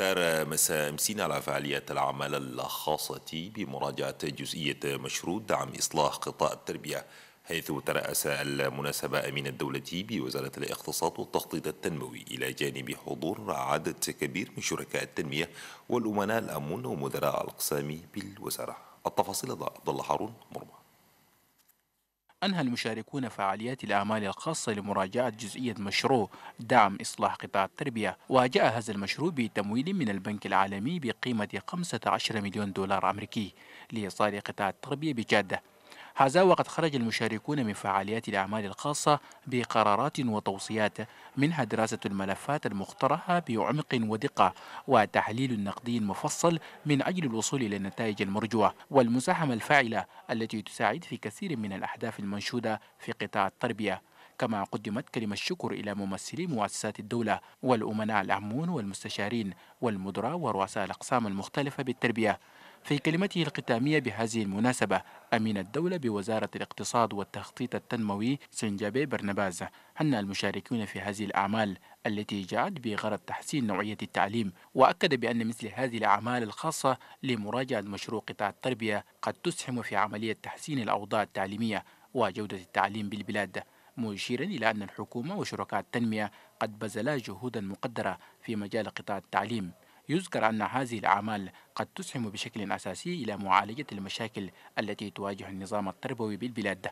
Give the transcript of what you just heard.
إلى مساء أمسين على فعالية العمل الخاصة بمراجعة جزئية مشروع دعم إصلاح قطاع التربية حيث ترأس المناسبة أمين الدولة بوزارة الاقتصاد والتخطيط التنموي إلى جانب حضور عدد كبير من شركاء التنمية والأمناء الأمون ومدراء الأقسام بالوزارة التفاصيل عبد الله هارون مربع أنهى المشاركون فعاليات الأعمال الخاصة لمراجعة جزئية مشروع دعم إصلاح قطاع التربية وجاء هذا المشروع بتمويل من البنك العالمي بقيمة 15 مليون دولار أمريكي لإصلاح قطاع التربية بجادة هذا وقد خرج المشاركون من فعاليات الأعمال الخاصة بقرارات وتوصيات منها دراسة الملفات المقترحة بعمق ودقة وتحليل نقدي مفصل من أجل الوصول إلى النتائج المرجوة والمساهمة الفاعلة التي تساعد في كثير من الأهداف المنشودة في قطاع التربية كما قدمت كلمة الشكر إلى ممثلي مؤسسات الدولة والأمناء العامون والمستشارين والمدراء ورؤساء الأقسام المختلفة بالتربية في كلمته الختامية بهذه المناسبة أمين الدولة بوزارة الاقتصاد والتخطيط التنموي سنجابي برنباز أن المشاركين في هذه الأعمال التي جاءت بغرض تحسين نوعية التعليم وأكد بأن مثل هذه الأعمال الخاصة لمراجعة مشروع قطاع التربية قد تسهم في عملية تحسين الأوضاع التعليمية وجودة التعليم بالبلاد مشيرا إلى أن الحكومة وشركاء التنمية قد بذلا جهودا مقدرة في مجال قطاع التعليم يذكر أن هذه الأعمال قد تسهم بشكل أساسي إلى معالجة المشاكل التي تواجه النظام التربوي بالبلاد